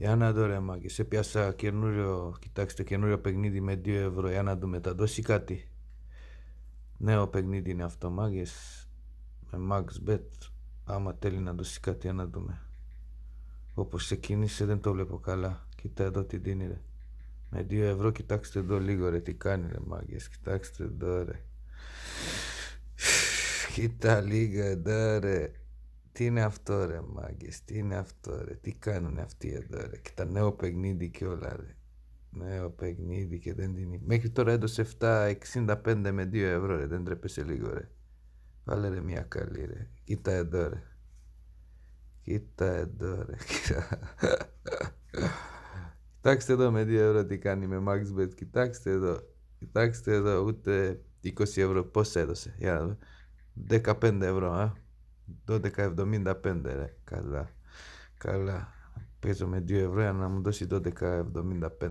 Για να δω ρε Μάγκες, έπιασα καινούριο, κοιτάξτε καινούριο παιχνίδι με 2 ευρώ, για να του μεταδώσει κάτι. Νέο παιχνίδι είναι αυτό Μάγκες, με max bet, άμα θέλει να δώσει κάτι για να δούμε. Όπως ξεκίνησε δεν το βλέπω καλά, κοίτα εδώ τι δίνει ρε. Με 2 ευρώ κοιτάξτε εδώ λίγο ρε, τι κάνει ρε Μάγκες, κοιτάξτε εδώ ρε. Κοίτα λίγο εδώ ρε. Τι είναι αυτό ρε μάγκες, τι είναι αυτό ρε, τι κάνουν αυτοί εδώ ρε και τα νέο παιχνίδι και όλα ρε. Νέο παιχνίδι και δεν την... Μέχρι τώρα έδωσε 7,65 με 2 ευρώ ρε, δεν τρέπεσε λίγο ρε. Βάλε ρε μια καλή ρε, κοίτα εδώ ρε. Κοίτα εδώ ρε, κοίτα. Κοιτάξτε εδώ με 2 ευρώ τι κάνει με MaxBet, κοιτάξτε εδώ. Κοιτάξτε εδώ, ούτε 20 ευρώ, πόσα έδωσε, για να δω. 15 ευρώ, α. 12,75 ρε. Καλά. Καλά. Παίζω με 2 ευρώ να μου δώσει 12,75.